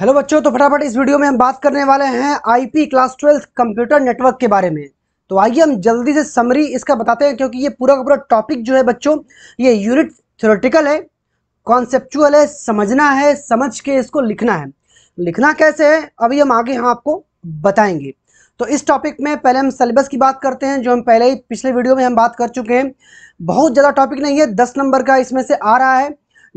Hello बच्चों तो फटाफट इस वीडियो में हम बात करने वाले हैं IP class twelfth computer network के बारे में तो आइए हम जल्दी से समरी इसका बताते हैं क्योंकि ये पूरा का पूरा टॉपिक जो है बच्चों ये यूनिट थ्योरेटिकल है कॉन्सेप्चुअल है समझना है समझ के इसको लिखना है लिखना कैसे है अभी हम आगे हम आपको बताएंगे तो इस टॉपिक में पहले हम सिलेबस की बात करते हैं जो हम पहले ही पिछले वीडियो में हम बात कर चुके हैं बहुत ज़्यादा टॉपिक नहीं है दस नंबर का इसमें से आ रहा है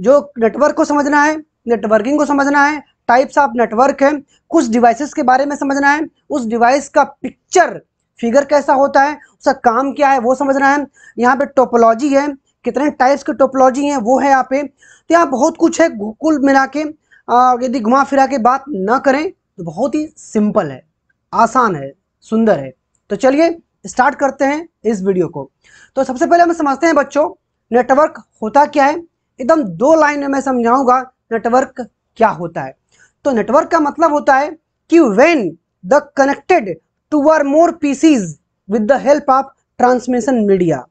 जो नेटवर्क को समझना है नेटवर्किंग को समझना है टाइप्स ऑफ नेटवर्क है कुछ डिवाइसेस के बारे में समझना है उस डिवाइस का पिक्चर फिगर कैसा होता है उसका काम क्या है वो समझना है यहाँ पे टोपोलॉजी है कितने टाइप्स के टोपोलॉजी है वो है यहाँ पे तो यहाँ बहुत कुछ है कुल मिला के यदि घुमा फिरा के बात ना करें तो बहुत ही सिंपल है आसान है सुंदर है तो चलिए स्टार्ट करते हैं इस वीडियो को तो सबसे पहले हम समझते हैं बच्चों नेटवर्क होता क्या है एकदम दो लाइन में मैं समझाऊंगा नेटवर्क क्या होता है तो नेटवर्क का मतलब होता है कि when the connected two or more PCs with the help of transmission media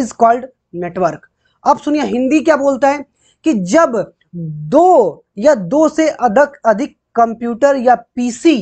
is called network अब सुनिए हिंदी क्या बोलता है कि जब दो या दो से अधिक अधिक कंप्यूटर या पीसी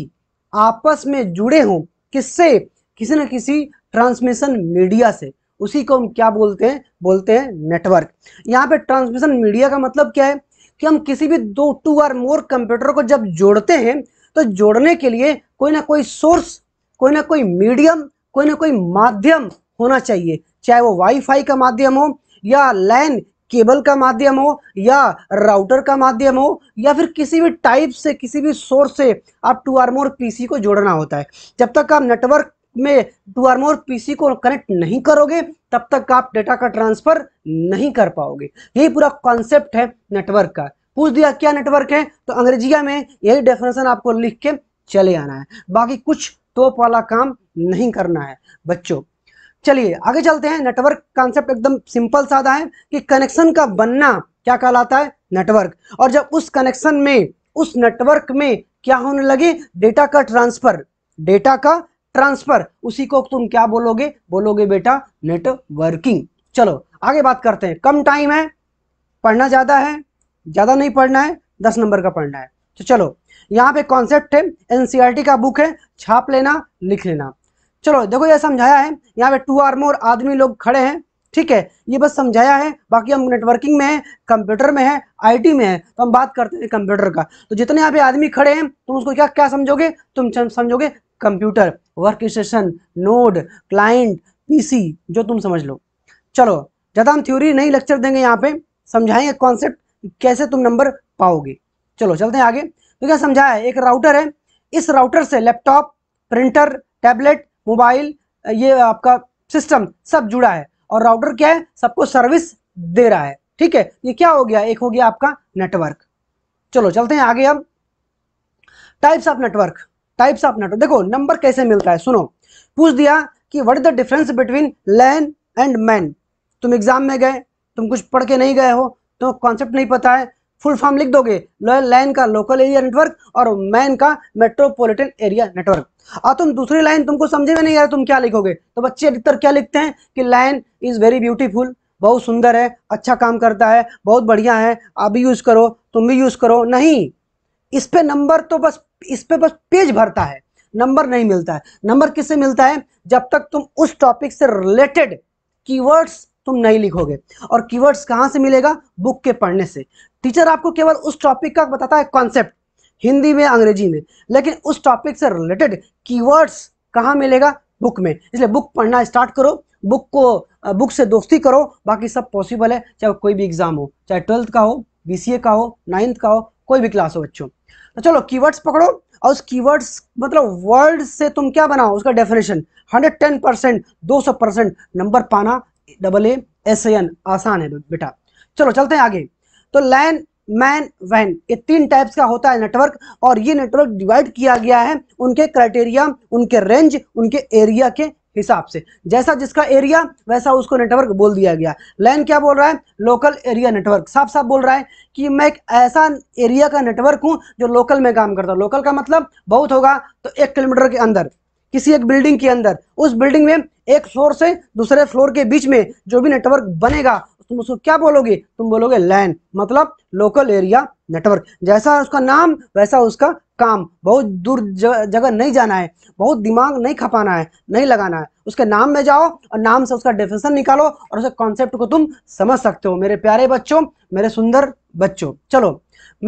आपस में जुड़े हों किससे किसी न किसी ट्रांसमिशन मीडिया से उसी को हम क्या बोलते हैं बोलते हैं नेटवर्क यहां पे ट्रांसमिशन मीडिया का मतलब क्या है कि हम किसी भी दो टू आर मोर कंप्यूटर को जब जोड़ते हैं तो जोड़ने के लिए कोई ना कोई सोर्स कोई ना कोई मीडियम कोई ना कोई माध्यम होना चाहिए चाहे वो वाईफाई का माध्यम हो या लैन केबल का माध्यम हो या राउटर का माध्यम हो या फिर किसी भी टाइप से किसी भी सोर्स से आप टू आर मोर पीसी को जोड़ना होता है जब तक आप नेटवर्क में टू आर मोर पीसी को कनेक्ट नहीं करोगे तब तक आप डेटा का ट्रांसफर नहीं कर पाओगे यही पूरा कॉन्सेप्ट है नेटवर्क का पूछ दिया क्या नेटवर्क है तो अंग्रेजिया में यही डेफिनेशन आपको लिख के चले आना है बाकी कुछ तोप वाला काम नहीं करना है बच्चों चलिए आगे चलते हैं नेटवर्क कॉन्सेप्ट एकदम सिंपल साधा है कि कनेक्शन का बनना क्या कहलाता है नेटवर्क और जब उस कनेक्शन में उस नेटवर्क में क्या होने लगे डेटा का ट्रांसफर डेटा का ट्रांसफर उसी को तुम क्या बोलोगे बोलोगे बेटा नेटवर्किंग चलो आगे बात करते हैं कम टाइम है पढ़ना ज्यादा है ज्यादा नहीं पढ़ना है दस नंबर का पढ़ना है तो चलो यहाँ पे कॉन्सेप्ट है एनसीईआरटी e का बुक है छाप लेना लिख लेना चलो देखो ये समझाया है यहाँ पे टू आर मोर आदमी लोग खड़े हैं ठीक है ये बस समझाया है बाकी हम नेटवर्किंग में है कंप्यूटर में है आईटी में है तो हम बात करते हैं कंप्यूटर का तो जितने यहाँ पे आदमी खड़े हैं तुम उसको क्या क्या समझोगे तुम समझोगे computer work station node client PC जो तुम समझ लो चलो ज़्यादा हम थ्योरी नहीं लेक्चर देंगे यहाँ पे समझाएंगे कॉन्सेप्ट कैसे तुम नंबर पाओगे चलो चलते हैं आगे तो क्या समझाया एक राउटर है इस राउटर से लैपटॉप प्रिंटर टैबलेट मोबाइल ये आपका सिस्टम सब जुड़ा है और राउटर क्या है सबको सर्विस दे रहा है ठीक है ये क्या हो गया एक हो गया आपका नेटवर्क चलो चलते हैं आगे अब types of network types of network देखो नंबर कैसे मिलता है सुनो पूछ दिया कि what is the difference between LAN and MAN तुम एग्जाम में गए तुम कुछ पढ़ के नहीं गए हो तो कॉन्सेप्ट नहीं पता है फुल फॉर्म लिख दोगे लैन का लोकल एरिया नेटवर्क और मैन का मेट्रोपोलिटन एरिया नेटवर्क और तुम दूसरी लाइन तुमको समझे में नहीं आया तुम क्या लिखोगे तो बच्चे अधिकतर क्या लिखते हैं कि लैन इज़ वेरी ब्यूटीफुल बहुत सुंदर है अच्छा काम करता है बहुत बढ़िया है आप भी यूज़ करो तुम भी यूज़ करो नहीं इस पे नंबर तो बस इस पे बस पेज भरता है नंबर नहीं मिलता है नंबर किससे मिलता है जब तक तुम उस टॉपिक से रिलेटेड कीवर्ड्स तुम नहीं लिखोगे और कीवर्ड्स कहाँ से मिलेगा बुक के पढ़ने से टीचर आपको केवल उस टॉपिक का बताता है कॉन्सेप्ट हिंदी में अंग्रेजी में लेकिन उस टॉपिक से रिलेटेड कीवर्ड्स कहाँ मिलेगा बुक में इसलिए बुक पढ़ना स्टार्ट करो बुक को बुक से दोस्ती करो बाकी सब पॉसिबल है चाहे कोई भी एग्ज़ाम हो चाहे ट्वेल्थ का हो बी का हो नाइन्थ का हो कोई भी क्लास हो बच्चों तो चलो कीवर्ड्स पकड़ो और उस कीवर्ड्स मतलब वर्ड से तुम क्या बनाओ उसका डेफिनेशन 110 परसेंट दो परसेंट नंबर पाना डबल ए एस एन आसान है बेटा चलो चलते हैं आगे तो लैन मैन वैन ये तीन टाइप्स का होता है नेटवर्क और ये नेटवर्क डिवाइड किया गया है उनके क्राइटेरिया उनके रेंज उनके एरिया के हिसाब से जैसा जिसका एरिया वैसा उसको नेटवर्क बोल दिया गया लैन क्या बोल रहा है लोकल एरिया नेटवर्क साफ साफ बोल रहा है कि मैं एक ऐसा एरिया का नेटवर्क हूं जो लोकल में काम करता हूं लोकल का मतलब बहुत होगा तो एक किलोमीटर के अंदर किसी एक बिल्डिंग के अंदर उस बिल्डिंग में एक फ्लोर से दूसरे फ्लोर के बीच में जो भी नेटवर्क बनेगा तुम उसको क्या बोलोगे तुम बोलोगे लैन मतलब लोकल एरिया नेटवर्क जैसा उसका नाम वैसा उसका काम बहुत दूर जगह नहीं जाना है बहुत दिमाग नहीं खपाना है नहीं लगाना है उसके नाम में जाओ और नाम से उसका डेफिनेशन निकालो और उसके कॉन्सेप्ट को तुम समझ सकते हो मेरे प्यारे बच्चों मेरे सुंदर बच्चों चलो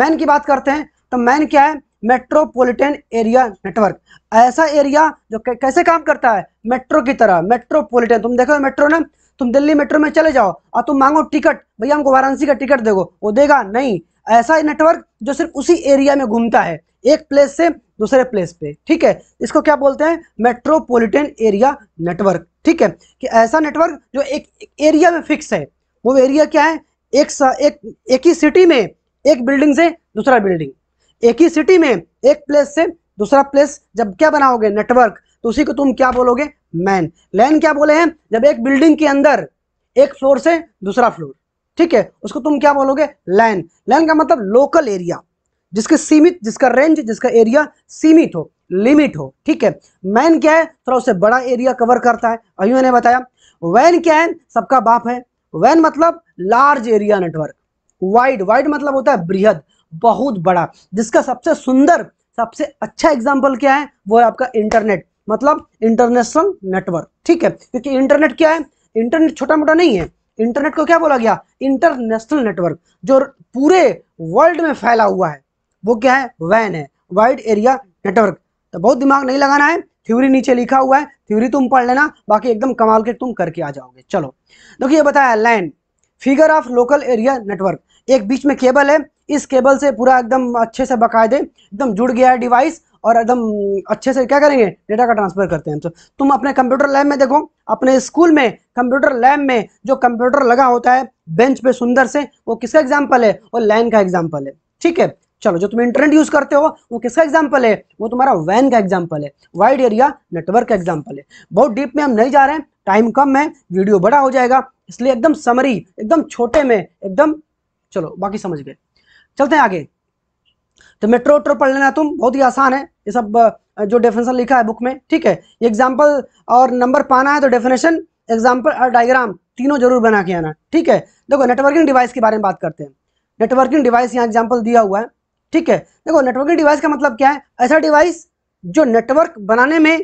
मैन की बात करते हैं तो मैन क्या है मेट्रोपॉलिटन एरिया नेटवर्क ऐसा एरिया जो कैसे काम करता है मेट्रो की तरह मेट्रोपॉलिटन तुम देखो मेट्रो ना तुम दिल्ली मेट्रो में चले जाओ और तुम मांगो टिकट भैया हमको वाराणसी का टिकट देगा वो देगा नहीं ऐसा नेटवर्क जो सिर्फ उसी एरिया में घूमता है एक प्लेस से दूसरे प्लेस पे ठीक है इसको क्या बोलते हैं मेट्रोपॉलिटन एरिया नेटवर्क ठीक है कि ऐसा नेटवर्क जो एक, एक एरिया में फिक्स है वो एरिया क्या है एक सा, एक एक ही सिटी में एक बिल्डिंग से दूसरा बिल्डिंग एक ही सिटी में एक प्लेस से दूसरा प्लेस जब क्या बनाओगे नेटवर्क तो उसी को तुम क्या बोलोगे मैन लैन क्या बोले हैं जब एक बिल्डिंग के अंदर एक फ्लोर से दूसरा फ्लोर ठीक है उसको तुम क्या बोलोगे लैन लैन का मतलब लोकल एरिया जिसके सीमित जिसका रेंज जिसका एरिया सीमित हो लिमिट हो ठीक है मैन क्या है थोड़ा उससे बड़ा एरिया कवर करता है अभी मैंने बताया वैन क्या है सबका बाप है वैन मतलब large area network wide wide मतलब होता है बृहद बहुत बड़ा जिसका सबसे सुंदर सबसे अच्छा एग्जाम्पल क्या है वो है आपका इंटरनेट मतलब इंटरनेशनल नेटवर्क ठीक है क्योंकि इंटरनेट क्या है इंटरनेट छोटा मोटा नहीं है इंटरनेट को क्या बोला गया इंटरनेशनल नेटवर्क जो पूरे वर्ल्ड में फैला हुआ है वो क्या है वैन है वाइड एरिया नेटवर्क तो बहुत दिमाग नहीं लगाना है थ्योरी नीचे लिखा हुआ है थ्योरी तुम पढ़ लेना बाकी एकदम कमाल के तुम करके आ जाओगे चलो देखिए ये बताया land figure of local area network एक बीच में केबल है इस केबल से पूरा एकदम अच्छे से बाकायदे एकदम जुड़ गया है डिवाइस और एकदम अच्छे से क्या करेंगे डेटा का ट्रांसफर करते हैं तो तुम अपने कंप्यूटर लैब में देखो अपने स्कूल में कंप्यूटर लैब में जो कंप्यूटर लगा होता है बेंच पे सुंदर से वो किसका एग्जाम्पल है वो लैन का एग्जाम्पल है ठीक है चलो जो तुम इंटरनेट यूज करते हो वो किसका एग्जाम्पल है वो तुम्हारा वैन का एग्जाम्पल है वाइड एरिया नेटवर्क का एग्जाम्पल है बहुत डीप में हम नहीं जा रहे हैं टाइम कम है वीडियो बड़ा हो जाएगा इसलिए एकदम समरी एकदम छोटे में एकदम चलो बाकी समझ गए चलते हैं आगे तो मेट्रो वेट्रो पढ़ लेना तुम बहुत ही आसान है ये सब जो डेफिनेशन लिखा है बुक में ठीक है एग्जाम्पल और नंबर पाना है तो डेफिनेशन एग्जाम्पल और डायग्राम तीनों जरूर बना के आना ठीक है देखो नेटवर्किंग डिवाइस के बारे में बात करते हैं नेटवर्किंग डिवाइस यहाँ एग्जाम्पल दिया हुआ है ठीक है देखो नेटवर्किंग डिवाइस का मतलब क्या है ऐसा डिवाइस जो नेटवर्क बनाने में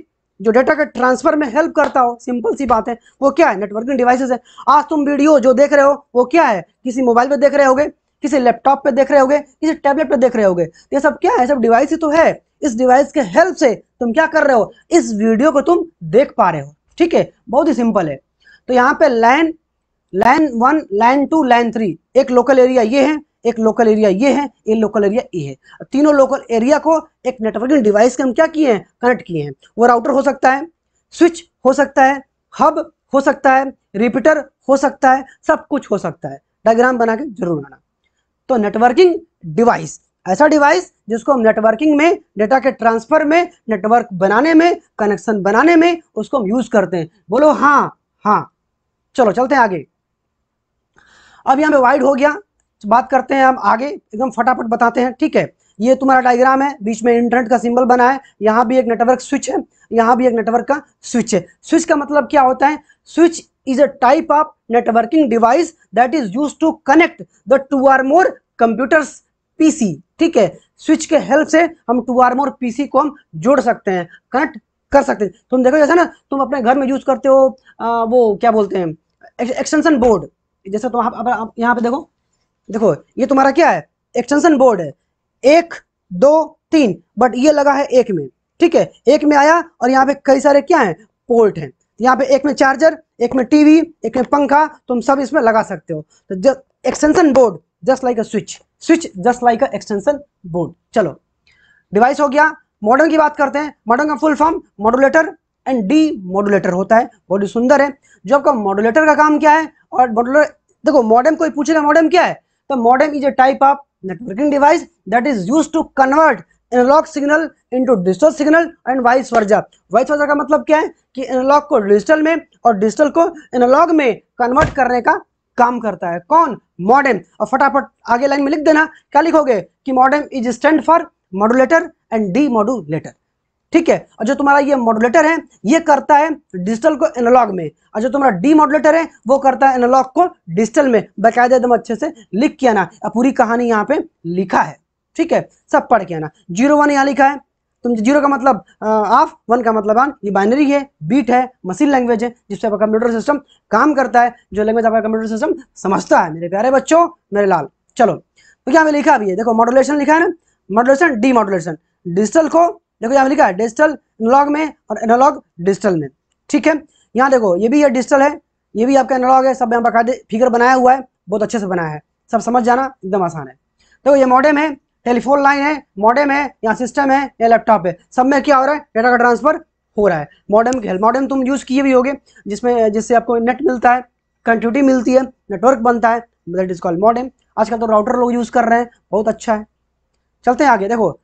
जो डेटा के ट्रांसफर में हेल्प करता हो सिंपल सी बात है वो क्या है नेटवर्किंग डिवाइसेस है आज तुम वीडियो जो देख रहे हो वो क्या है किसी मोबाइल पे देख रहे होगे किसी लैपटॉप पे देख रहे होगे किसी टैबलेट पे देख रहे होगे तो ये सब क्या है सब डिवाइस ही तो है इस डिवाइस के हेल्प से तुम क्या कर रहे हो इस वीडियो को तुम देख पा रहे हो ठीक है बहुत ही सिंपल है तो यहाँ पे line line one line two line three एक लोकल एरिया ये है एक लोकल एरिया ये है एक लोकल एरिया ये है तीनों लोकल एरिया को एक नेटवर्किंग डिवाइस के हम क्या किए हैं कनेक्ट किए हैं वो राउटर हो सकता है स्विच हो सकता है हब हो सकता है रिपीटर हो सकता है सब कुछ हो सकता है डायग्राम बना के जरूर बनाना तो नेटवर्किंग डिवाइस ऐसा डिवाइस जिसको हम नेटवर्किंग में डेटा के ट्रांसफर में नेटवर्क बनाने में कनेक्शन बनाने में उसको हम यूज करते हैं बोलो हाँ हाँ चलो चलते हैं आगे अब यहाँ पे वाइड हो गया बात करते हैं हम आगे एकदम फटाफट बताते हैं ठीक है ये तुम्हारा डायग्राम है बीच में इंटरनेट का सिंबल बना है यहाँ भी एक नेटवर्क स्विच है यहाँ भी एक नेटवर्क का स्विच है स्विच का मतलब क्या होता है switch is a type of networking device that is use to connect the two or more computers PC ठीक है स्विच के हेल्प से हम टू आर मोर पीसी को हम जोड़ सकते हैं कनेक्ट कर सकते हैं तुम देखो जैसे ना तुम अपने घर में यूज करते हो आ, वो क्या बोलते हैं एक्सटेंशन बोर्ड जैसे तुम आप, आप यहाँ पे देखो देखो ये तुम्हारा क्या है एक्सटेंशन बोर्ड है एक दो तीन बट ये लगा है एक में ठीक है एक में आया और यहाँ पे कई सारे क्या है पोर्ट है यहाँ पे एक में चार्जर एक में टीवी एक में पंखा तुम तो सब इसमें लगा सकते हो तो extension board just like a switch switch just like a extension board चलो डिवाइस हो गया मॉडर्न की बात करते हैं मॉडर्न का full form modulator and demodulator होता है बहुत ही सुंदर है जो आपका मॉडुलेटर का काम क्या है और मॉडुलेटर देखो मॉडर्म कोई पूछेगा मॉडर्म क्या है तो modem is a type of networking device that is used to convert analog signal into digital signal and vice versa vice versa का मतलब क्या है कि एनालॉग को डिजिटल में और डिजिटल को एनालॉग में कन्वर्ट करने का काम करता है कौन मॉडेम और फटाफट आगे लाइन में लिख देना क्या लिखोगे कि modem is stand for modulator and demodulator ठीक है और जो तुम्हारा ये मॉडुलेटर है ये करता है डिजिटल को एनालॉग में और जो तुम्हारा डी मॉडुलेटर है वो करता है एनालॉग को डिजिटल में बकायदे एकदम अच्छे से लिख के आना पूरी कहानी यहाँ पे लिखा है ठीक है सब पढ़ के आना जीरो वन यहाँ लिखा है तुम जीरो का मतलब ऑफ वन का मतलब ऑन ये बाइनरी है बीट है मशीन लैंग्वेज है जिससे आपका कंप्यूटर सिस्टम काम करता है जो लैंग्वेज आपका कंप्यूटर सिस्टम समझता है मेरे प्यारे बच्चों मेरे लाल चलो तो क्या हमें लिखा अभी देखो मॉडुलेशन लिखा है ना मॉडुलेशन डी मॉडुलेशन डिजिटल को देखो यहाँ लिखा है डिजिटल एनोलॉग में और एनोलॉग डिजिटल में ठीक है यहाँ देखो ये भी ये डिजिटल है ये भी आपका एनोलॉग है सब यहाँ पर फिगर बनाया हुआ है बहुत अच्छे से बनाया है सब समझ जाना एकदम आसान है देखो ये मॉडेम है टेलीफोन लाइन है मॉडेम है या सिस्टम है या लैपटॉप है सब में क्या हो रहा है डेटा का ट्रांसफर हो रहा है मॉडेम के मॉडेम तुम यूज़ किए भी होगे जिसमें जिससे आपको नेट मिलता है कंटिटी मिलती है नेटवर्क बनता है दैट इज कॉल्ड मॉडेम आजकल तो राउटर लोग यूज़ कर रहे हैं बहुत अच्छा है चलते हैं आगे देखो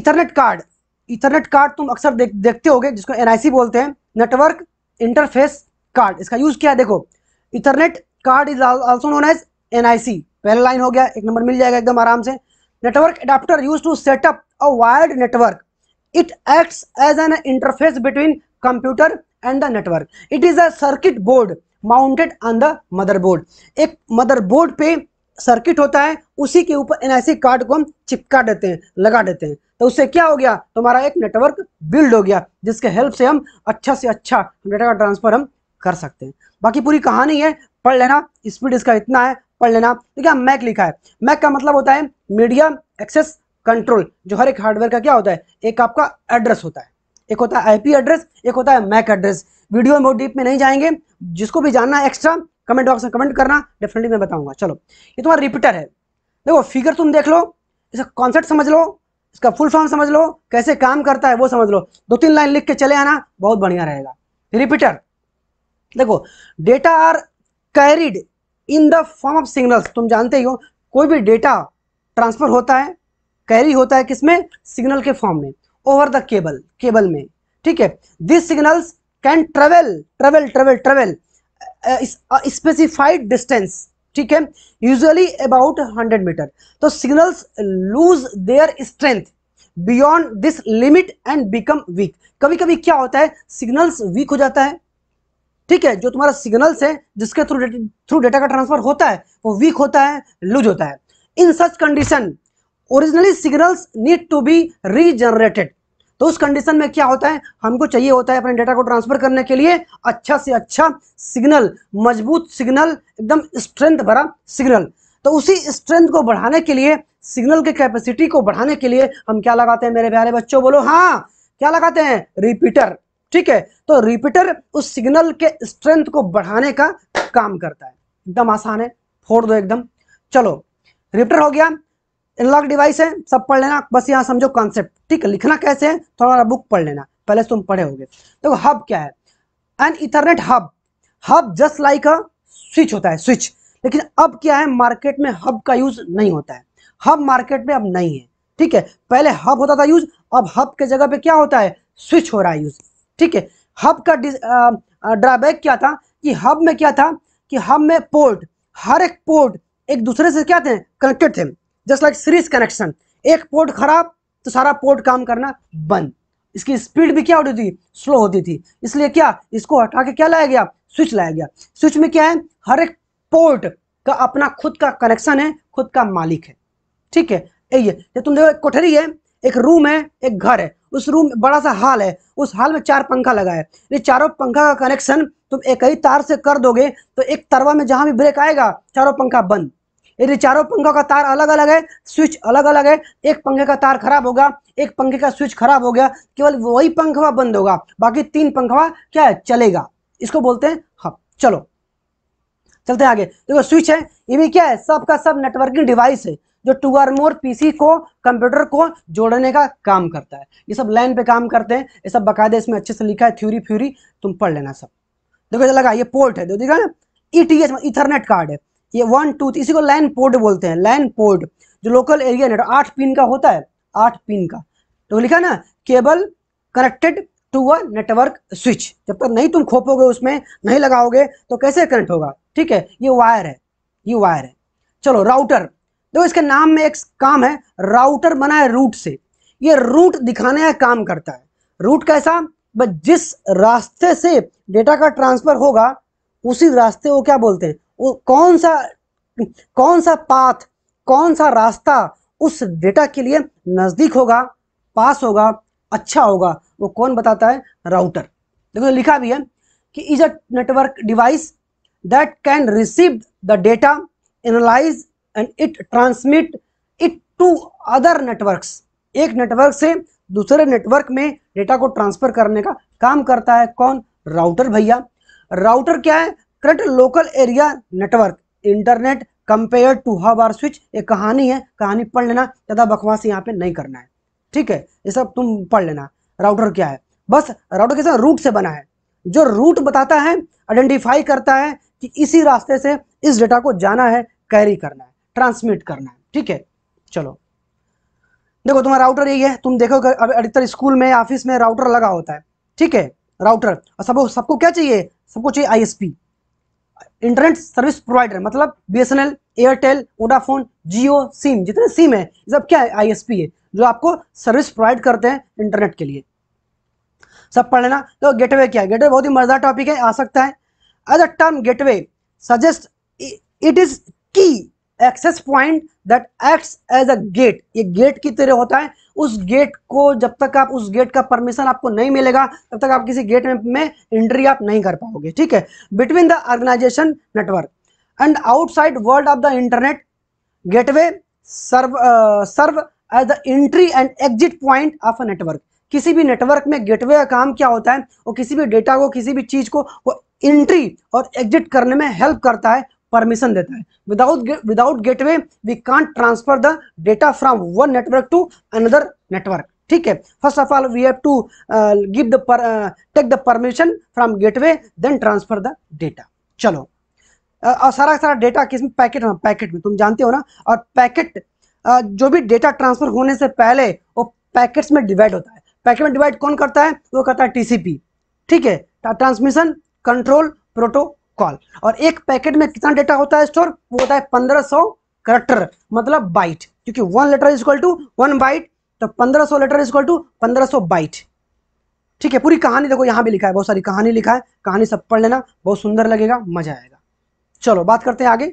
इथरनेट कार्ड इथरनेट कार्ड तुम अक्सर देख देखते होगे जिसको एनआईसी बोलते हैं नेटवर्क इंटरफेस कार्ड इसका यूज़ क्या है देखो ethernet card is also known as NIC पहला लाइन हो गया एक नंबर मिल जाएगा एकदम आराम से network adapter used to set up a wired network it acts as an interface between computer and the network it is a circuit mounted on the motherboard एक motherboard पे सर्किट होता है उसी के ऊपर एन कार्ड को हम चिपका देते हैं लगा देते हैं तो उससे क्या हो गया तुम्हारा एक नेटवर्क बिल्ड हो गया जिसके हेल्प से हम अच्छा से अच्छा डेटा का ट्रांसफर हम कर सकते हैं बाकी पूरी कहानी है पढ़ लेना स्पीड इसका इतना है पढ़ लेना ठीक है मैक लिखा है मैक का मतलब होता है मीडिया एक्सेस कंट्रोल जो हर एक हार्डवेयर का क्या होता है एक आपका एड्रेस होता है एक होता है आईपी एड्रेस एक होता है मैक एड्रेस वीडियो में बहुत डीप में नहीं जाएंगे जिसको भी जानना एक्स्ट्रा कमेंट बॉक्स में कमेंट करना डेफिनेटली मैं बताऊंगा चलो ये तुम्हारा रिपीटर है देखो फिगर तुम देख लो इसका कॉन्सेप्ट समझ लो इसका फुल फॉर्म समझ लो कैसे काम करता है वो समझ लो दो तीन लाइन लिख के चले आना बहुत बढ़िया रहेगा रिपीटर देखो data are carried in the form of signals तुम जानते ही हो कोई भी डेटा ट्रांसफर होता है कैरी होता है किसमें सिग्नल के फॉर्म में ओवर द केबल केबल में ठीक है this signals can travel travel travel travel specified distance ठीक है यूजुअली अबाउट हंड्रेड मीटर तो signals lose their strength beyond this limit and become weak कभी कभी क्या होता है सिग्नल्स वीक हो जाता है ठीक है जो तुम्हारा सिग्नल्स है जिसके थ्रू थ्रू डेटा का ट्रांसफर होता है वो वीक होता है लूज होता है in such condition originally signals need to be regenerated तो उस कंडीशन में क्या होता है हमको चाहिए होता है अपने डेटा को ट्रांसफर करने के लिए अच्छा से अच्छा सिग्नल मजबूत सिग्नल एकदम स्ट्रेंथ भरा सिग्नल तो उसी स्ट्रेंथ को बढ़ाने के लिए सिग्नल के कैपेसिटी को बढ़ाने के लिए हम क्या लगाते हैं मेरे प्यारे बच्चों बोलो हाँ क्या लगाते हैं रिपीटर ठीक है तो रिपीटर उस सिग्नल के स्ट्रेंथ को बढ़ाने का काम करता है एकदम आसान है फोड़ दो एकदम चलो रिपीटर हो गया एनलॉग डिवाइस है सब पढ़ लेना बस यहाँ समझो कॉन्सेप्ट ठीक है लिखना कैसे है थोड़ा बुक पढ़ लेना पहले तुम पढ़े होगे देखो तो हब क्या है an ethernet hub hub just like a switch होता है स्विच लेकिन अब क्या है मार्केट में हब का यूज नहीं होता है हब मार्केट में अब नहीं है ठीक है पहले हब होता था यूज अब हब के जगह पे क्या होता है स्विच हो रहा है यूज ठीक है हब का ड्रॉबैक क्या था कि हब में क्या था कि हब में पोर्ट हर एक पोर्ट एक दूसरे से क्या थे कनेक्टेड थे जस्ट लाइक सीरीज कनेक्शन एक पोर्ट खराब तो सारा पोर्ट काम करना बंद इसकी स्पीड भी क्या होती थी स्लो होती थी इसलिए क्या इसको हटा के क्या लाया गया स्विच लाया गया स्विच में क्या है हर एक पोर्ट का अपना खुद का कनेक्शन है खुद का मालिक है ठीक है ये तुम देखो एक कोठरी है एक रूम है एक घर है उस रूम में बड़ा सा हाल है उस हाल में चार पंखा लगा है ये चारों पंखा का कनेक्शन तुम एक ही तार से कर दोगे तो एक तरवा में जहां भी ब्रेक आएगा चारों पंखा बंद यदि चारों पंखों का तार अलग अलग है स्विच अलग अलग है एक पंखे का तार खराब होगा एक पंखे का स्विच खराब हो गया केवल वही पंखवा बंद होगा बाकी तीन पंखवा क्या है चलेगा इसको बोलते हैं हाँ चलो चलते हैं आगे देखो स्विच है ये भी क्या है सबका सब, नेटवर्किंग डिवाइस है जो टू आर मोर पीसी को कंप्यूटर को जोड़ने का काम करता है ये सब लाइन पे काम करते हैं ये सब बकायदे इसमें अच्छे से लिखा है थ्योरी फ्यूरी तुम पढ़ लेना सब देखो जो लगा ये पोर्ट है जो देखा ना E T H ethernet card है ये वन टू इसी को लाइन पोर्ट बोलते हैं लाइन पोर्ट जो लोकल एरिया नेट आठ पिन का होता है आठ पिन का तो लिखा ना cable connected to a network switch जब तक नहीं तुम खोपोगे उसमें नहीं लगाओगे तो कैसे कनेक्ट होगा ठीक है ये वायर है ये वायर है चलो राउटर देखो इसके नाम में एक काम है राउटर बना है रूट से ये रूट दिखाने का काम करता है रूट कैसा बस जिस रास्ते से डेटा का ट्रांसफर होगा उसी रास्ते को क्या बोलते हैं वो कौन सा कौन सा पाथ कौन सा रास्ता उस डेटा के लिए नज़दीक होगा पास होगा अच्छा होगा वो कौन बताता है राउटर देखो लिखा भी है कि is a network device that can receive the data, analyze and it transmit it to other networks. एक network से दूसरे network में data को transfer करने का काम करता है कौन राउटर भैया राउटर क्या है current local area network internet compare to hub और स्विच ये कहानी है कहानी पढ़ लेना ज़्यादा बकवास यहाँ पे नहीं करना है ठीक है ये सब तुम पढ़ लेना राउटर क्या है बस राउटर कैसे रूट से बना है जो रूट बताता है आइडेंटिफाई करता है कि इसी रास्ते से इस डेटा को जाना है कैरी करना है ट्रांसमिट करना है ठीक है चलो देखो तुम्हारा राउटर यही है तुम देखो अधिकतर स्कूल में ऑफिस में राउटर लगा होता है ठीक है राउटर और सब सबको क्या चाहिए सबको चाहिए आईएसपी इंटरनेट सर्विस प्रोवाइडर मतलब BSNL Airtel Vodafone Jio sim जितने सिम है सब क्या है आईएसपी है जो आपको सर्विस प्रोवाइड करते हैं इंटरनेट के लिए सब पढ़ लेना तो गेटवे क्या है गेटवे बहुत ही मजेदार टॉपिक है आ सकता है as a term gateway suggests it is key access point that acts as a gate ये गेट की तरह होता है उस गेट को जब तक आप उस गेट का परमिशन आपको नहीं मिलेगा तब तक आप किसी गेट में एंट्री आप नहीं कर पाओगे ठीक है between the organisation network and outside world of the internet gateway serve serve as the entry and exit point of a network किसी भी नेटवर्क में गेटवे का काम क्या होता है वो किसी भी डेटा को किसी भी चीज को वो एंट्री और एग्जिट करने में हेल्प करता है परमिशन देता है without without gateway we can't transfer the data from one network to another network ठीक है first of all we have to give the take the permission from gateway then transfer the data चलो uh, और सारा सारा data किस में packet में packet में तुम जानते हो ना और पैकेट uh, जो भी डेटा ट्रांसफर होने से पहले वो पैकेट्स में डिवाइड होता है पैकेट में डिवाइड कौन करता है वो करता है टीसीपी ठीक है ट्रांसमिशन कंट्रोल प्रोटोकॉल और एक पैकेट में कितना डेटा होता है स्टोर वो होता है पंद्रह सौ करेक्टर मतलब बाइट क्योंकि one letter is equal to one byte तो पंद्रह सौ लेटर इज इक्वल टू पंद्रह सौ बाइट ठीक है पूरी कहानी देखो यहां भी लिखा है बहुत सारी कहानी लिखा है कहानी सब पढ़ लेना बहुत सुंदर लगेगा मजा आएगा चलो बात करते हैं आगे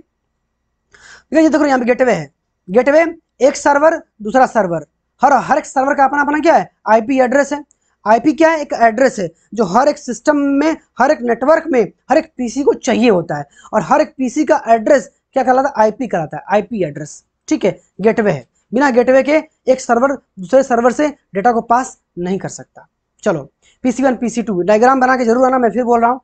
देखिए देखो यहाँ पे गेटवे है गेटवे एक सर्वर दूसरा सर्वर हर हर एक सर्वर का अपना अपना क्या है आईपी एड्रेस है आईपी क्या है एक एड्रेस है जो हर एक सिस्टम में हर एक नेटवर्क में हर एक पीसी को चाहिए होता है और हर एक पीसी का एड्रेस क्या कहलाता है आईपी कहलाता है आईपी एड्रेस ठीक है गेटवे है बिना गेटवे के एक सर्वर दूसरे सर्वर से डेटा को पास नहीं कर सकता चलो PC one PC two diagram बना के जरूर आना मैं फिर बोल रहा हूँ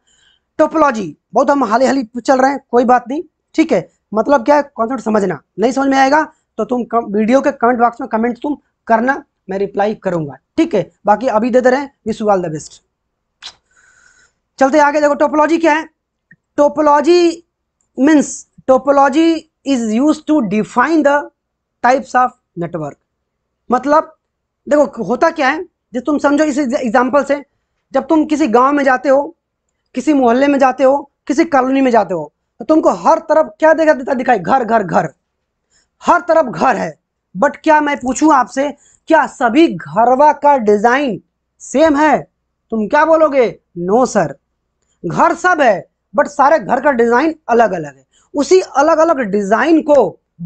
टोपोलॉजी बहुत हम हाली हाली चल रहे हैं कोई बात नहीं ठीक है मतलब क्या है कॉन्सेप्ट समझना नहीं समझ में आएगा तो तुम वीडियो के कमेंट बॉक्स में कमेंट तुम करना मैं रिप्लाई करूंगा ठीक है बाकी अभी दे दे रहे हैं wish you all the best चलते आगे देखो टोपोलॉजी क्या है topology means topology is use to define the types of network मतलब देखो होता क्या है जब तुम समझो इस एग्जाम्पल से जब तुम किसी गांव में जाते हो किसी मोहल्ले में जाते हो किसी कॉलोनी में जाते हो तो तुमको हर तरफ क्या देखा देता दिखाई घर घर घर हर तरफ घर है बट क्या मैं पूछूं आपसे क्या सभी घरवा का डिजाइन सेम है तुम क्या बोलोगे नो सर घर सब है बट सारे घर का डिजाइन अलग अलग है उसी अलग अलग डिजाइन को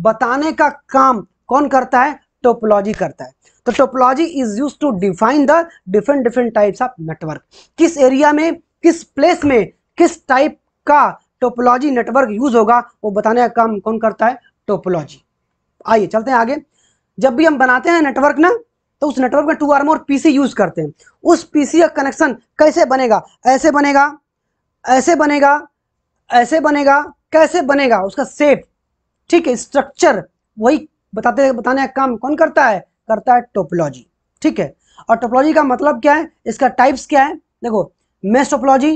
बताने का काम कौन करता है टोपोलॉजी करता है तो topology is use to define the different different types of network किस एरिया में किस प्लेस में किस टाइप का टोपोलॉजी नेटवर्क यूज होगा वो बताने का काम कौन करता है टोपोलॉजी आइए चलते हैं आगे जब भी हम बनाते हैं नेटवर्क ना तो उस नेटवर्क में two or more PC use करते हैं उस पीसी का कनेक्शन कैसे बनेगा ऐसे बनेगा ऐसे बनेगा ऐसे बनेगा कैसे बनेगा उसका सेप ठीक है स्ट्रक्चर वही बताते बताने का काम कौन करता है करता है टोपोलॉजी ठीक है और टोपोलॉजी का मतलब क्या है इसका टाइप्स क्या है देखो mesh topology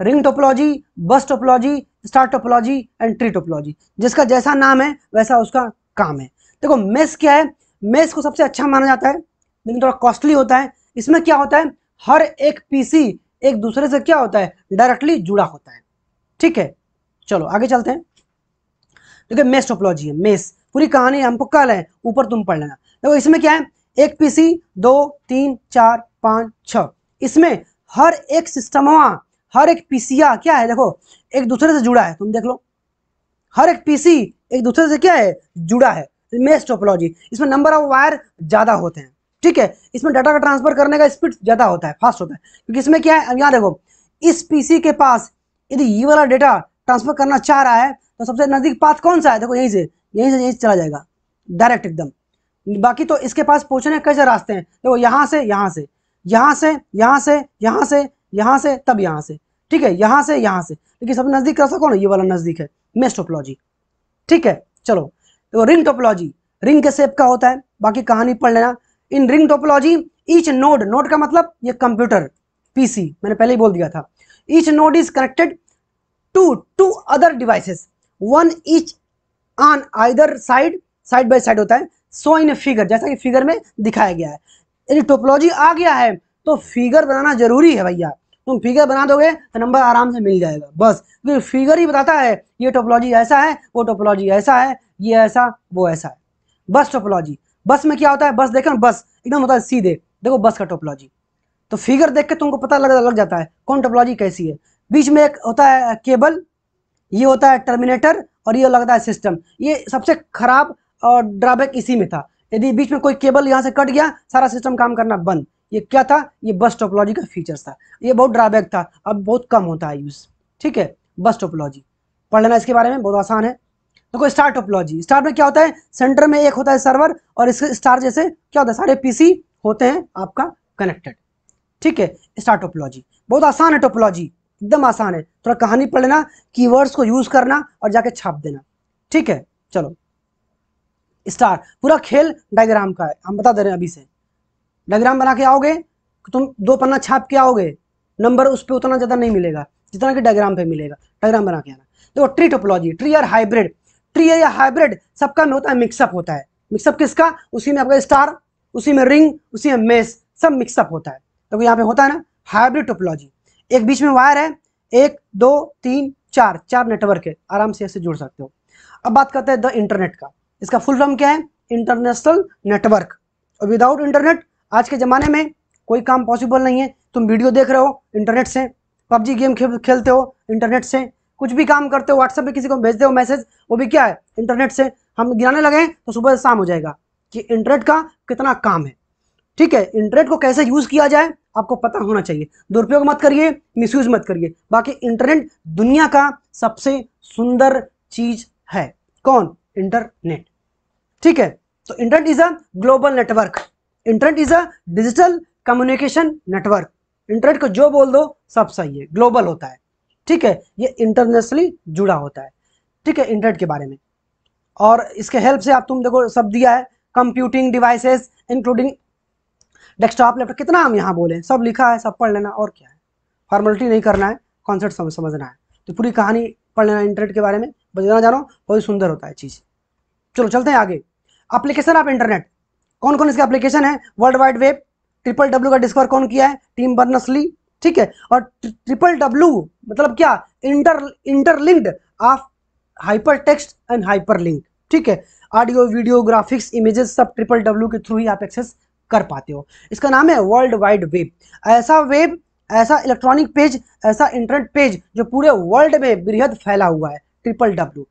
ring topology bus topology star topology and tree topology जिसका जैसा नाम है वैसा उसका काम है देखो मेस क्या है मेस को सबसे अच्छा माना जाता है लेकिन थोड़ा कॉस्टली होता है इसमें क्या होता है हर एक पीसी एक दूसरे से क्या होता है डायरेक्टली जुड़ा होता है ठीक है चलो आगे चलते हैं देखिए मेस टोपोलॉजी है मेस पूरी कहानी हमको कल है ऊपर तुम पढ़ लेना देखो इसमें क्या है एक पीसी दो तीन चार पाँच छ इसमें हर एक सिस्टम हर एक पीसिया क्या है देखो एक दूसरे से जुड़ा है तुम देख लो हर एक पीसी एक दूसरे से क्या है जुड़ा है मेस टोपोलॉजी इसमें नंबर ऑफ वायर ज़्यादा होते हैं ठीक है इसमें डाटा का ट्रांसफर करने का स्पीड ज़्यादा होता है फास्ट होता है क्योंकि इसमें क्या है यहाँ देखो इस पीसी के पास यदि ये वाला डेटा ट्रांसफर करना चाह रहा है तो सबसे नज़दीक पाथ कौन सा है देखो यहीं से यहीं से यहीं चला जाएगा डायरेक्ट एकदम बाकी तो इसके पास पहुंचने कैसे रास्ते हैं देखो यहाँ से यहाँ से यहाँ से यहाँ से यहाँ से यहाँ से तब यहाँ से ठीक है यहाँ से यहाँ से लेकिन सबसे नज़दीक रास्ता कौन है ये वाला नज़दीक है मेस्टोपोलॉजी ठीक है चलो देखो रिंग टोपोलॉजी रिंग के सेप का होता है बाकी कहानी पढ़ लेना in ring topology each node node का मतलब ये कंप्यूटर पीसी मैंने पहले ही बोल दिया था each node is connected to to other devices one each on either side side by side होता है सो इन फिगर जैसा कि फिगर में दिखाया गया है यदि टोपोलॉजी आ गया है तो फिगर बनाना जरूरी है भैया तुम फिगर बना दोगे तो नंबर आराम से मिल जाएगा बस क्योंकि फिगर ही बताता है ये टोपोलॉजी ऐसा है वो टोपोलॉजी ऐसा है ये ऐसा वो ऐसा है बस टोपोलॉजी बस में क्या होता है बस देखो बस एकदम होता है सीधे देखो बस का टोपोलॉजी तो फिगर देख के तुमको पता लग लग जाता है कौन टोपोलॉजी कैसी है बीच में एक होता है केबल ये होता है टर्मिनेटर और ये लगता है सिस्टम ये सबसे खराब और ड्रॉबैक इसी में था यदि बीच में कोई केबल यहाँ से कट गया सारा सिस्टम काम करना बंद ये क्या था ये बस टोपोलॉजी का फीचर था ये बहुत ड्रॉबैक था अब बहुत कम होता है यूज़ ठीक है बस टोपोलॉजी पढ़ लेना इसके बारे में बहुत आसान है देखो स्टार टोपोलॉजी स्टार में क्या होता है सेंटर में एक होता है सर्वर और इसके स्टार जैसे क्या होता है सारे पीसी होते हैं आपका कनेक्टेड ठीक है स्टार टोपोलॉजी बहुत आसान है टोपोलॉजी एकदम आसान है थोड़ा कहानी पढ़ लेना कीवर्ड्स को यूज करना और जाके छाप देना ठीक है चलो स्टार पूरा खेल डायग्राम का है हम बता दे रहे हैं अभी से डायग्राम बना के आओगे तुम दो पन्ना छाप के आओगे नंबर उस पर उतना ज़्यादा नहीं मिलेगा जितना कि डायग्राम पे मिलेगा डायग्राम बना के आना देखो ट्री टोपोलॉजी ट्री और हाइब्रिड ट्री या हाइब्रिड सबका में होता है मिक्सअप होता है मिक्सअप किसका उसी में आपका स्टार उसी में रिंग उसी में मेस सब मिक्सअप होता है तो यहाँ पे होता है ना हाइब्रिड टोपोलॉजी एक बीच में वायर है एक दो तीन चार चार नेटवर्क है आराम से ऐसे जुड़ सकते हो अब बात करते हैं द इंटरनेट का इसका फुल फॉर्म क्या है इंटरनेशनल नेटवर्क और विदाउट इंटरनेट आज के ज़माने में कोई काम पॉसिबल नहीं है तुम वीडियो देख रहे हो इंटरनेट से पबजी गेम खेलते हो इंटरनेट से कुछ भी काम करते हो व्हाट्सएप पे किसी को भेजते हो मैसेज वो भी क्या है इंटरनेट से हम गिराने लगे तो सुबह से शाम हो जाएगा कि इंटरनेट का कितना काम है ठीक है इंटरनेट को कैसे यूज किया जाए आपको पता होना चाहिए दुरुपयोग मत करिए मिस मत करिए बाकी इंटरनेट दुनिया का सबसे सुंदर चीज है कौन इंटरनेट ठीक है तो internet is a global network internet is a digital communication network internet को जो बोल दो सब सही है ग्लोबल होता है ठीक है ये इंटरनेशनली जुड़ा होता है ठीक है इंटरनेट के बारे में और इसके हेल्प से आप तुम देखो सब दिया है computing devices including desktop laptop कितना हम यहाँ बोले सब लिखा है सब पढ़ लेना और क्या है फॉर्मेलिटी नहीं करना है कॉन्सेप्ट समझ समझना है तो पूरी कहानी पढ़ लेना इंटरनेट के बारे में बजाना जानो बहुत सुंदर होता है चीज़ चलो चलते हैं आगे अप्लीकेशन ऑफ इंटरनेट कौन कौन इसके अप्लीकेशन है world wide web triple W का डिस्कवर कौन किया है टीम बर्नसली ठीक है और ट्रिपल डब्ल्यू मतलब क्या inter interlinked of hypertext and hyperlink ठीक है ऑडियो वीडियो ग्राफिक्स इमेजेस सब ट्रिपल डब्ल्यू के थ्रू ही आप एक्सेस कर पाते हो इसका नाम है वर्ल्ड वाइड वेब ऐसा वेब ऐसा इलेक्ट्रॉनिक पेज ऐसा इंटरनेट पेज जो पूरे वर्ल्ड में बृहद फैला हुआ है triple W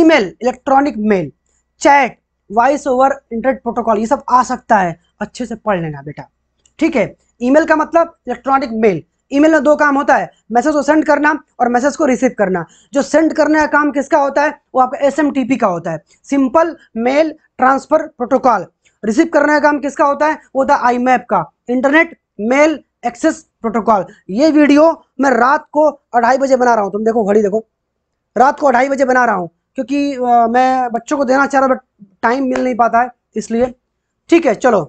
email electronic mail chat voice over internet protocol ये सब आ सकता है अच्छे से पढ़ लेना बेटा ठीक है ईमेल का मतलब इलेक्ट्रॉनिक मेल ईमेल में दो काम होता है मैसेज को सेंड करना और मैसेज को रिसीव करना जो सेंड करने का काम किसका होता है वो आपका एसएमटीपी का होता है simple mail transfer protocol receive करने का काम किसका होता है वो होता आई मैप का इंटरनेट मेल एक्सेस प्रोटोकॉल ये वीडियो मैं रात को अढ़ाई बजे बना रहा हूँ तुम देखो घड़ी देखो रात को अढ़ाई बजे बना रहा हूँ क्योंकि आ, मैं बच्चों को देना चाह रहा बट टाइम मिल नहीं पाता है इसलिए ठीक है चलो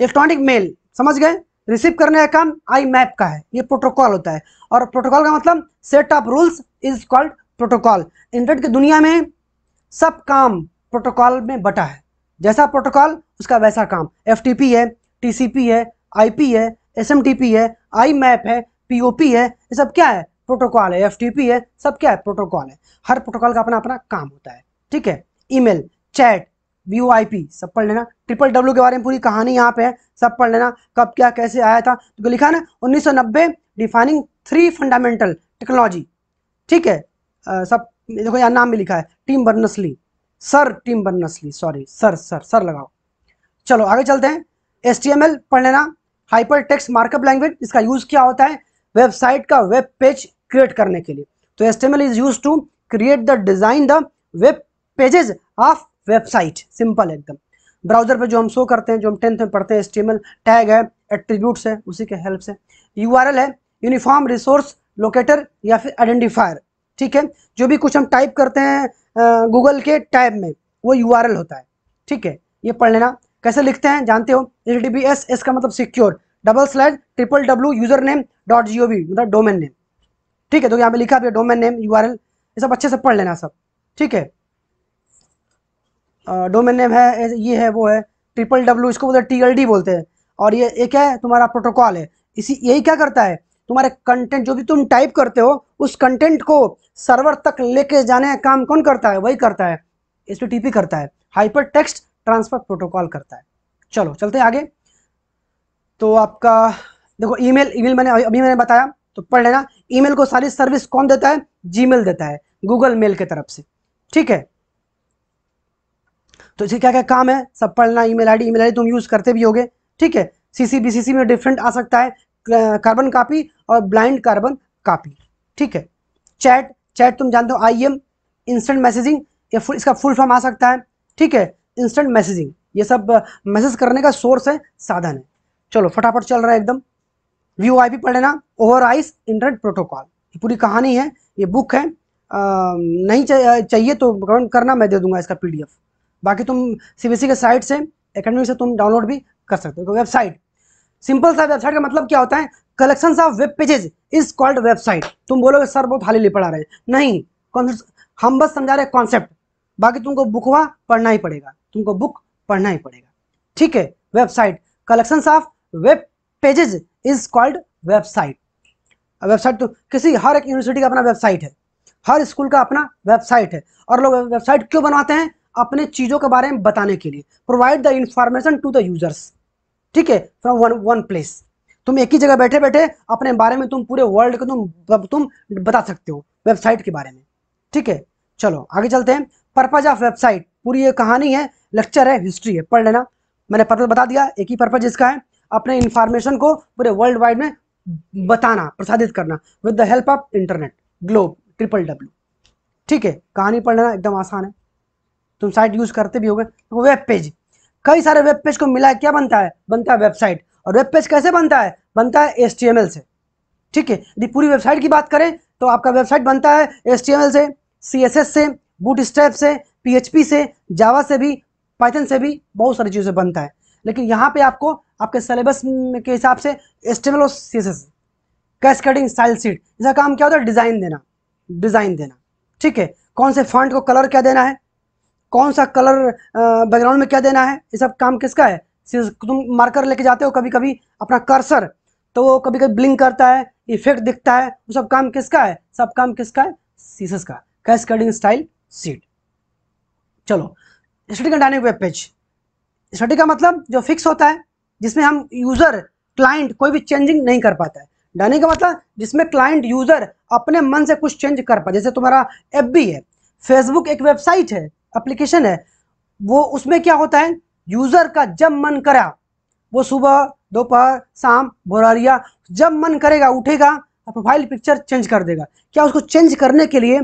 इलेक्ट्रॉनिक मेल समझ गए रिसीव करने का काम आई मैप का है ये प्रोटोकॉल होता है और प्रोटोकॉल का मतलब set of rules is called protocol internet की दुनिया में सब काम प्रोटोकॉल में बटा है जैसा प्रोटोकॉल उसका वैसा काम एफ है टी है आई है एस है आई मैप है पी है ये सब क्या है प्रोटोकॉल है एफ है सब क्या है प्रोटोकॉल है हर प्रोटोकॉल का अपना अपना काम होता है ठीक है email chat V O I P सब पढ़ लेना ट्रिपल डब्ल्यू के बारे में पूरी कहानी यहाँ पे है सब पढ़ लेना कब क्या कैसे आया था तो लिखा ना 1990 डिफाइनिंग थ्री फंडामेंटल टेक्नोलॉजी ठीक है आ, सब देखो यहाँ नाम भी लिखा है Tim Berners Lee sir Tim Berners Lee sorry sir sir sir लगाओ चलो आगे चलते हैं एस पढ़ लेना हाइपर टेक्स्ट मार्कअप लैंग्वेज इसका यूज क्या होता है वेबसाइट का वेब पेज क्रिएट करने के लिए तो S is use to create the design the web pages of website simple एकदम ब्राउजर पे जो हम शो करते हैं जो हम टेंथ में पढ़ते हैं एस्टिमल टैग है एट्रीब्यूट्स है उसी के हेल्प से यू है यूनिफॉर्म रिसोर्स लोकेटर या फिर आइडेंटिफायर ठीक है जो भी कुछ हम टाइप करते हैं गूगल के टैब में वो यू होता है ठीक है ये पढ़ लेना कैसे लिखते हैं जानते हो H D B S S का मतलब secure double slash triple W user name dot G O V मतलब डोमेन नेम ठीक है तो यहाँ पे लिखा है domain name U R L ये सब अच्छे से पढ़ लेना सब ठीक है डोमेन नेम है ये है वो है ट्रिपल डब्ल्यू इसको बोलते हैं टी बोलते हैं और ये एक है तुम्हारा प्रोटोकॉल है इसी यही क्या करता है तुम्हारे कंटेंट जो भी तुम टाइप करते हो उस कंटेंट को सर्वर तक लेके जाने का काम कौन करता है वही करता है एस करता है हाइपर टेक्स्ट ट्रांसफर प्रोटोकॉल करता है चलो चलते हैं आगे तो आपका देखो ईमेल ईमेल मैंने अभी मैंने बताया तो पढ़ लेना ईमेल को सारी सर्विस कौन देता है जीमेल देता है गूगल मेल की तरफ से ठीक है तो इसे क्या क्या काम है सब पढ़ना ई मेल आई डी तुम यूज करते भी होगे ठीक है सी में डिफरेंट आ सकता है कार्बन कापी और ब्लाइंड कार्बन कापी ठीक है चैट चैट तुम जानते हो आई एम इंस्टेंट मैसेजिंग इसका फुल फॉर्म आ सकता है ठीक है इंस्टेंट मैसेजिंग ये सब मैसेज करने का सोर्स है साधन है चलो फटाफट चल रहा है एकदम व्यू आई पी पढ़ लेना ओवर आइस इंटरनेट प्रोटोकॉल ये पूरी कहानी है ये बुक है आ, नहीं चाहिए तो करना मैं दे दूंगा इसका पीडीएफ बाकी तुम सी e के साइट से अकेडमी से तुम डाउनलोड भी कर सकते हो वेबसाइट सिंपल सा वेबसाइट का मतलब क्या होता है collection of web pages is called website तुम बोलोगे सर बहुत हाली ले पढ़ा रहे नहीं हम बस समझा रहे कॉन्सेप्ट बाकी तुमको बुकवा पढ़ना ही पड़ेगा तुमको बुक पढ़ना ही पड़ेगा ठीक है website collection of web pages is called website website तो किसी हर एक यूनिवर्सिटी का अपना वेबसाइट है हर स्कूल का अपना वेबसाइट है और लोग वेबसाइट क्यों बनवाते हैं अपने चीज़ों के बारे में बताने के लिए provide the information to the users ठीक है फ्रॉम वन वन प्लेस तुम एक ही जगह बैठे बैठे अपने बारे में तुम पूरे वर्ल्ड को तुम तुम बता सकते हो वेबसाइट के बारे में ठीक है चलो आगे चलते हैं पर्पज ऑफ वेबसाइट पूरी ये कहानी है लेक्चर है हिस्ट्री है पढ़ लेना मैंने पर्पज बता दिया एक ही पर्पज इसका है अपने इंफॉर्मेशन को पूरे वर्ल्ड वाइड में बताना प्रसारित करना with the help of internet globe triple W ठीक है कहानी पढ़ लेना एकदम आसान है तुम साइट यूज करते भी हो तो वेब पेज कई सारे वेब पेज को मिला क्या बनता है बनता है वेबसाइट और वेब पेज कैसे बनता है बनता है एस से ठीक है यदि पूरी वेबसाइट की बात करें तो आपका वेबसाइट बनता है एस से सी से बूट स्टेप से पी से जावा से भी पाइथन से भी बहुत सारी चीज़ें बनता है लेकिन यहाँ पे आपको आपके सिलेबस के हिसाब से एस और C cascading style sheet इसका काम क्या होता है डिज़ाइन देना डिज़ाइन देना ठीक है कौन से फंड को कलर क्या देना है कौन सा कलर बैकग्राउंड में क्या देना है ये सब काम किसका है तुम मार्कर लेके जाते हो कभी कभी अपना कर्सर तो वो कभी कभी ब्लिंक करता है इफेक्ट दिखता है वो सब काम किसका है सब काम किसका है सीसस का कैश कटिंग स्टाइल सीट चलो स्टडी का डायनिक वेब पेज स्टडी का मतलब जो फिक्स होता है जिसमें हम यूजर क्लाइंट कोई भी चेंजिंग नहीं कर पाता है डायनिक का मतलब जिसमें क्लाइंट यूजर अपने मन से कुछ चेंज कर पाता जैसे तुम्हारा एफ है फेसबुक एक वेबसाइट है एप्लीकेशन है वो उसमें क्या होता है यूज़र का जब मन करा वो सुबह दोपहर शाम बोरारिया जब मन करेगा उठेगा प्रोफाइल पिक्चर चेंज कर देगा क्या उसको चेंज करने के लिए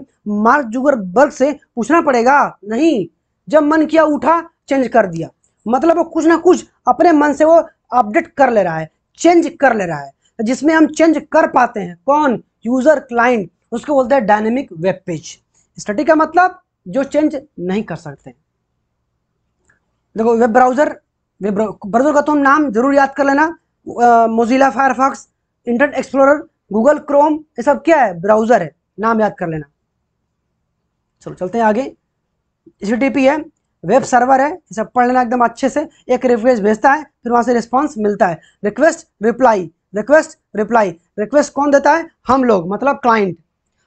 मार्क जुगर बर्ग से पूछना पड़ेगा नहीं जब मन किया उठा चेंज कर दिया मतलब वो कुछ ना कुछ अपने मन से वो अपडेट कर ले रहा है चेंज कर ले रहा है जिसमें हम चेंज कर पाते हैं कौन यूजर क्लाइंट उसको बोलते हैं डायनेमिक वेब पेज स्टडी का मतलब जो चेंज नहीं कर सकते देखो वेब ब्राउज़र वेब ब्राउज़र का तुम नाम जरूर याद कर लेना Mozilla Firefox Internet Explorer Google Chrome ये सब क्या है ब्राउज़र है नाम याद कर लेना चलो चलते हैं आगे टी है वेब सर्वर है ये सब पढ़ लेना एकदम अच्छे से एक रिक्वेस्ट भेजता है फिर वहां से रिस्पॉन्स मिलता है request reply request reply request कौन देता है हम लोग मतलब क्लाइंट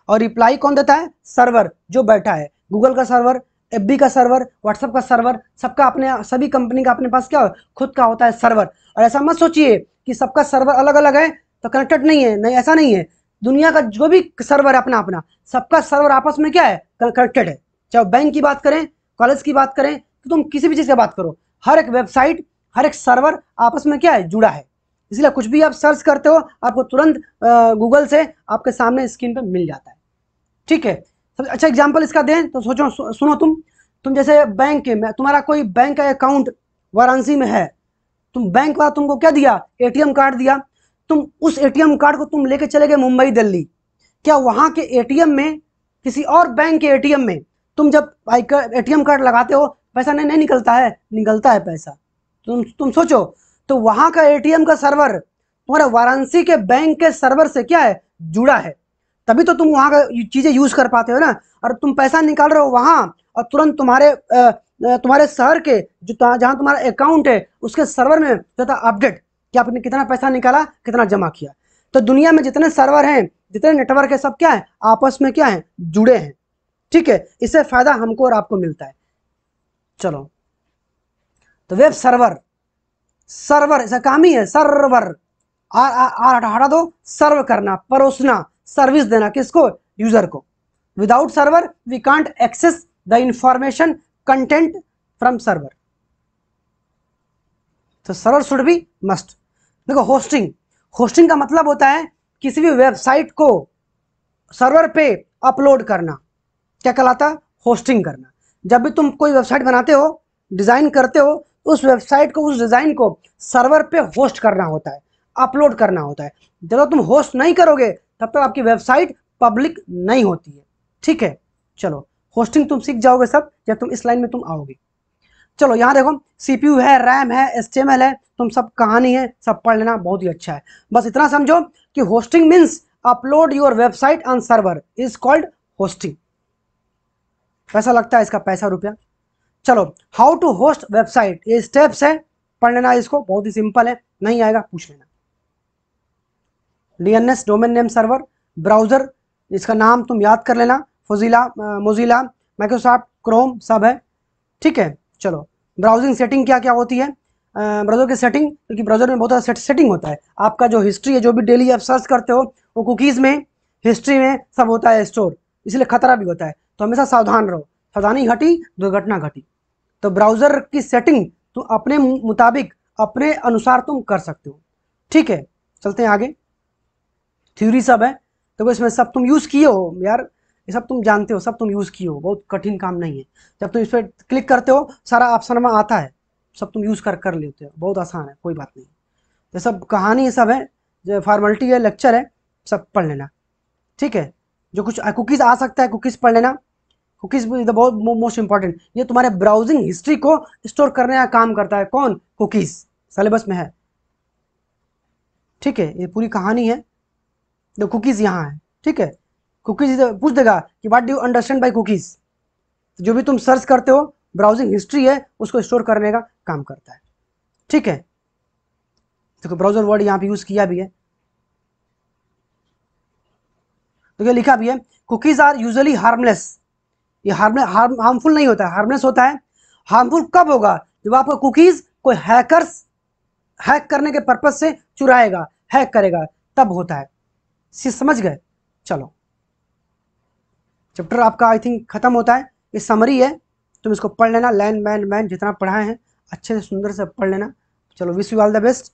और रिप्लाई कौन देता है सर्वर जो बैठा है गूगल का सर्वर एफ का सर्वर व्हाट्सअप का सर्वर सबका अपने सभी कंपनी का अपने पास क्या हो खुद का होता है सर्वर और ऐसा मत सोचिए कि सबका सर्वर अलग अलग है तो कनेक्टेड नहीं है नहीं ऐसा नहीं है दुनिया का जो भी सर्वर है अपना अपना सबका सर्वर आपस में क्या है कनेक्टेड है चाहे बैंक की बात करें कॉलेज की बात करें तो तुम किसी भी चीज़ की बात करो हर एक वेबसाइट हर एक सर्वर आपस में क्या है जुड़ा है इसलिए कुछ भी आप सर्च करते हो आपको तुरंत गूगल से आपके सामने स्क्रीन पर मिल जाता है ठीक है अच्छा एग्जाम्पल इसका दें तो सोचो सुनो तुम तुम जैसे बैंक में तुम्हारा कोई बैंक का अकाउंट वाराणसी में है तुम बैंक वाला तुमको क्या दिया एटीएम कार्ड दिया तुम उस एटीएम कार्ड को तुम लेके चले गए मुंबई दिल्ली क्या वहाँ के एटीएम में किसी और बैंक के एटीएम में तुम जब एटीएम कार्ड लगाते हो पैसा नहीं नहीं निकलता है निकलता है पैसा तुम तुम सोचो तो वहां का एटीएम का सर्वर तुम्हारे वाराणसी के बैंक के सर्वर से क्या है जुड़ा है तभी तो तुम वहाँ का चीज़ें यूज़ कर पाते हो ना और तुम पैसा निकाल रहे हो वहाँ और तुरंत तुम्हारे तुम्हारे शहर के जो जहाँ तुम्हारा अकाउंट है उसके सर्वर में जो था अपडेट कि आपने कितना पैसा निकाला कितना जमा किया तो दुनिया में जितने सर्वर हैं जितने नेटवर्क है सब क्या है आपस में क्या है जुड़े हैं ठीक है इससे फायदा हमको और आपको मिलता है चलो तो वेब सर्वर सर्वर ऐसा काम ही है सर्वर आर हटा दो सर्व करना परोसना सर्विस देना किसको यूजर को without server we can't access the information content from server तो सर्वर शुड बी मस्ट देखो होस्टिंग होस्टिंग का मतलब होता है किसी भी वेबसाइट को सर्वर पे अपलोड करना क्या कहलाता होस्टिंग करना जब भी तुम कोई वेबसाइट बनाते हो डिज़ाइन करते हो उस वेबसाइट को उस डिज़ाइन को सर्वर पे होस्ट करना होता है अपलोड करना होता है जब तुम होस्ट नहीं करोगे तब तक आपकी वेबसाइट पब्लिक नहीं होती है ठीक है चलो होस्टिंग तुम सीख जाओगे सब या तुम इस लाइन में तुम आओगे चलो यहाँ देखो सीपीयू है रैम है एस है तुम सब कहानी है सब पढ़ लेना बहुत ही अच्छा है बस इतना समझो कि hosting means upload your website on server is called hosting पैसा लगता है इसका पैसा रुपया चलो हाउ टू होस्ट वेबसाइट ये स्टेप्स है पढ़ लेना इसको बहुत ही सिंपल है नहीं आएगा पूछ लेना DNS domain name server browser इसका नाम तुम याद कर लेना फोजिला मोजिला माइक्रोसॉफ्ट क्रोम सब है ठीक है चलो ब्राउजिंग सेटिंग क्या क्या होती है ब्राउजर की सेटिंग क्योंकि ब्राउजर में बहुत ज़्यादा सेट, सेटिंग होता है आपका जो हिस्ट्री है जो भी डेली आप सर्च करते हो वो कुकीज़ में हिस्ट्री में सब होता है स्टोर इसलिए खतरा भी होता है तो हमेशा सावधान रहो सावधानी घटी दुर्घटना घटी तो ब्राउज़र की सेटिंग तुम तो अपने मुताबिक अपने अनुसार तुम कर सकते हो ठीक है चलते हैं आगे थ्योरी सब है तो इसमें सब तुम यूज़ किए हो यार ये सब तुम जानते हो सब तुम यूज़ किए हो बहुत कठिन काम नहीं है जब तुम इस पर क्लिक करते हो सारा ऑप्शन में आता है सब तुम यूज़ कर कर लेते हो बहुत आसान है कोई बात नहीं ये सब कहानी ये सब है जो फॉर्मेलिटी है लेक्चर है सब पढ़ लेना ठीक है जो कुछ कुकीज़ आ सकता है कुकीज़ पढ़ लेना कुकीज़ बहुत मोस्ट इंपॉर्टेंट ये तुम्हारे ब्राउजिंग हिस्ट्री को स्टोर करने का काम करता है कौन कुकीज़ सिलेबस में है ठीक है ये पूरी कहानी है द कुकीज़ यहाँ है ठीक है कुकीज पूछ देगा कि what do understand by cookies जो भी तुम सर्च करते हो ब्राउजिंग हिस्ट्री है उसको स्टोर करने का काम करता है ठीक है देखो तो ब्राउजर वर्ड यहाँ पे यूज़ किया भी है तो ये लिखा भी है कुकीज़ आर यूजली हार्मलेस ये हार्म हार्मफुल नहीं होता है हार्मलेस होता है हार्मफुल कब होगा जब आपका कुकीज़ कोई हैकर्स हैक करने के पर्पज से चुराएगा हैक करेगा तब होता है से समझ गए चलो चैप्टर आपका आई थिंक खत्म होता है ये समरी है तुम इसको पढ़ लेना लैन मैन मैन जितना पढ़ाए हैं अच्छे से सुंदर से पढ़ लेना चलो wish you all the best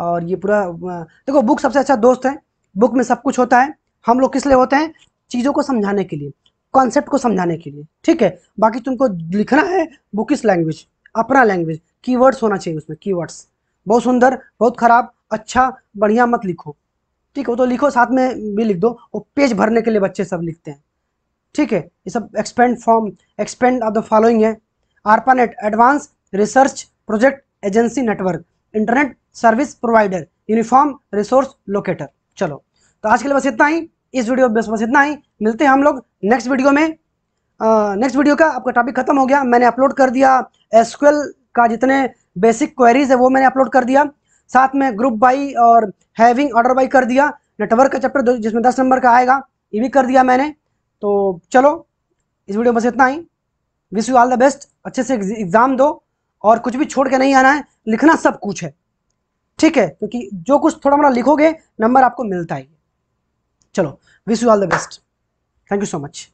और ये पूरा देखो बुक सबसे अच्छा दोस्त है बुक में सब कुछ होता है हम लोग किस लिए होते हैं चीज़ों को समझाने के लिए कॉन्सेप्ट को समझाने के लिए ठीक है बाकी तुमको लिखना है बुक इस लैंग्वेज अपना लैंग्वेज कीवर्ड्स होना चाहिए उसमें कीवर्ड्स बहुत सुंदर बहुत खराब अच्छा बढ़िया मत लिखो ठीक है वो तो लिखो साथ में भी लिख दो वो पेज भरने के लिए बच्चे सब लिखते हैं ठीक है ये सब expand form expand of the following है ARPANET advance research project agency network internet service provider uniform resource locator चलो तो आज के लिए बस इतना ही इस वीडियो में बस इतना ही मिलते हैं हम लोग नेक्स्ट वीडियो में नेक्स्ट वीडियो का आपका टॉपिक खत्म हो गया मैंने अपलोड कर दिया एसक्यूएल का जितने बेसिक क्वेरीज है वो मैंने अपलोड कर दिया साथ में ग्रुप बाई और हैविंग ऑर्डर बाई कर दिया नेटवर्क का चैप्टर जिसमें दस नंबर का आएगा ये भी कर दिया मैंने तो चलो इस वीडियो में बस इतना ही wish you all the best अच्छे से एग्ज़ाम दो और कुछ भी छोड़ के नहीं आना है लिखना सब कुछ है ठीक है क्योंकि जो कुछ थोड़ा मोड़ा लिखोगे नंबर आपको मिलता ही चलो wish you all the best thank you so much